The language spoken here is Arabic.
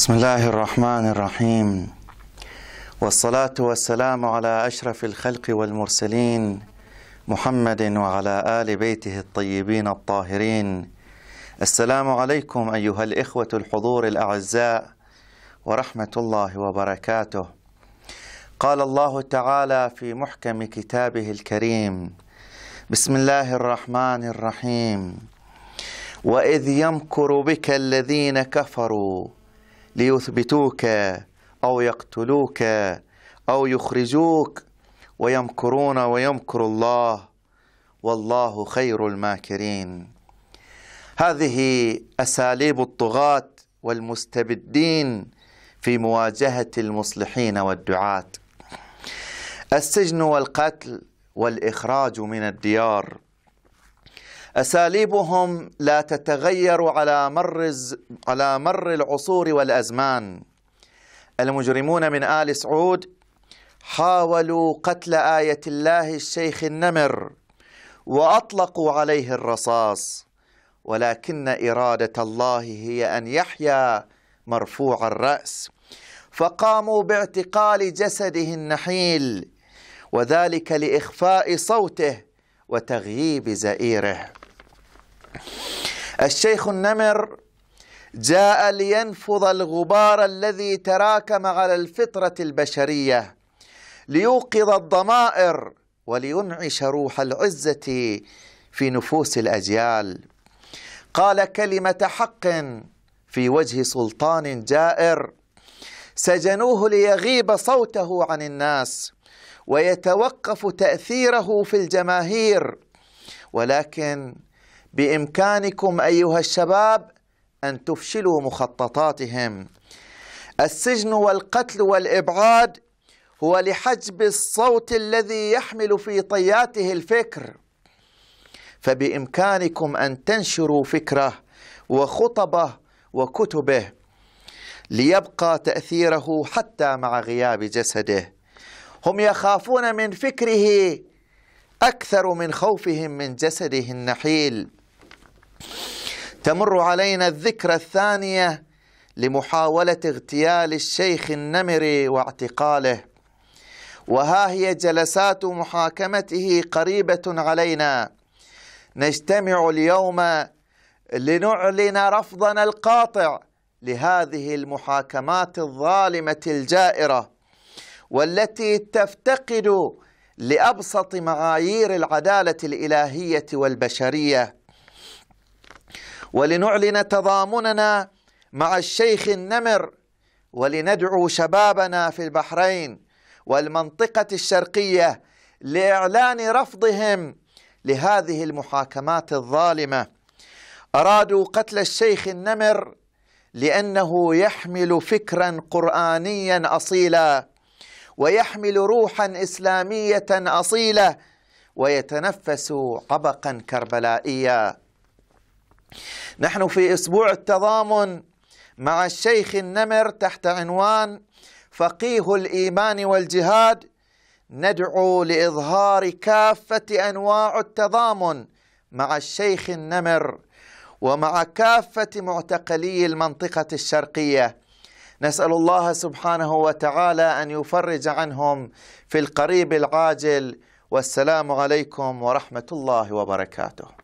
بسم الله الرحمن الرحيم والصلاة والسلام على أشرف الخلق والمرسلين محمد وعلى آل بيته الطيبين الطاهرين السلام عليكم أيها الإخوة الحضور الأعزاء ورحمة الله وبركاته قال الله تعالى في محكم كتابه الكريم بسم الله الرحمن الرحيم وإذ يمكر بك الذين كفروا ليثبتوك أو يقتلوك أو يخرجوك ويمكرون ويمكر الله والله خير الماكرين هذه أساليب الطغاة والمستبدين في مواجهة المصلحين والدعاة السجن والقتل والإخراج من الديار اساليبهم لا تتغير على مر على مر العصور والازمان المجرمون من ال سعود حاولوا قتل ايه الله الشيخ النمر واطلقوا عليه الرصاص ولكن اراده الله هي ان يحيا مرفوع الراس فقاموا باعتقال جسده النحيل وذلك لاخفاء صوته وتغييب زئيره الشيخ النمر جاء لينفض الغبار الذي تراكم على الفطرة البشرية ليوقظ الضمائر ولينعش روح العزة في نفوس الأجيال قال كلمة حق في وجه سلطان جائر سجنوه ليغيب صوته عن الناس ويتوقف تأثيره في الجماهير ولكن بإمكانكم أيها الشباب أن تفشلوا مخططاتهم السجن والقتل والإبعاد هو لحجب الصوت الذي يحمل في طياته الفكر فبإمكانكم أن تنشروا فكره وخطبه وكتبه ليبقى تأثيره حتى مع غياب جسده هم يخافون من فكره أكثر من خوفهم من جسده النحيل تمر علينا الذكرى الثانية لمحاولة اغتيال الشيخ النمري واعتقاله وها هي جلسات محاكمته قريبة علينا نجتمع اليوم لنعلن رفضنا القاطع لهذه المحاكمات الظالمة الجائرة والتي تفتقد لأبسط معايير العدالة الإلهية والبشرية ولنعلن تضامننا مع الشيخ النمر ولندعو شبابنا في البحرين والمنطقة الشرقية لإعلان رفضهم لهذه المحاكمات الظالمة أرادوا قتل الشيخ النمر لأنه يحمل فكرا قرآنيا أصيلا ويحمل روحا إسلامية أصيلة ويتنفس عبقا كربلائيا نحن في اسبوع التضامن مع الشيخ النمر تحت عنوان فقيه الايمان والجهاد ندعو لاظهار كافه انواع التضامن مع الشيخ النمر ومع كافه معتقلي المنطقه الشرقيه نسال الله سبحانه وتعالى ان يفرج عنهم في القريب العاجل والسلام عليكم ورحمه الله وبركاته